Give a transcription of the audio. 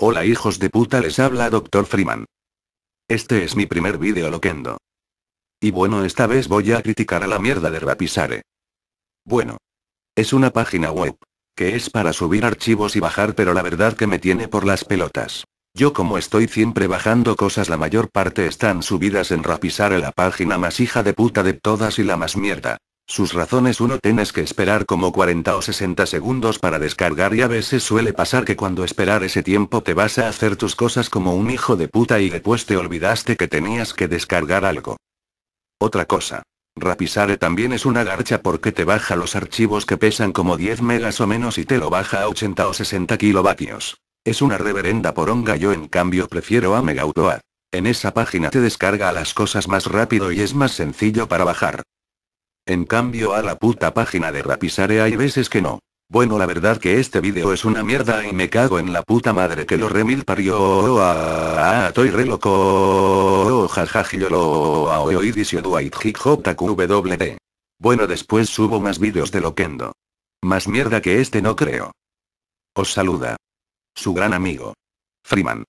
Hola hijos de puta les habla Dr. Freeman. Este es mi primer video loquendo. Y bueno esta vez voy a criticar a la mierda de Rapisare. Bueno. Es una página web. Que es para subir archivos y bajar pero la verdad que me tiene por las pelotas. Yo como estoy siempre bajando cosas la mayor parte están subidas en Rapisare la página más hija de puta de todas y la más mierda. Sus razones uno tienes que esperar como 40 o 60 segundos para descargar y a veces suele pasar que cuando esperar ese tiempo te vas a hacer tus cosas como un hijo de puta y después te olvidaste que tenías que descargar algo. Otra cosa. Rapisare también es una garcha porque te baja los archivos que pesan como 10 megas o menos y te lo baja a 80 o 60 kilovatios. Es una reverenda poronga yo en cambio prefiero a Megautoad. En esa página te descarga las cosas más rápido y es más sencillo para bajar. En cambio a la puta página de Rapisare hay veces que no. Bueno la verdad que este video es una mierda y me cago en la puta madre que lo remil parió ah, estoy re loco Bueno después subo más videos de loquendo. Más mierda que este no creo. Os saluda. Su gran amigo. Freeman.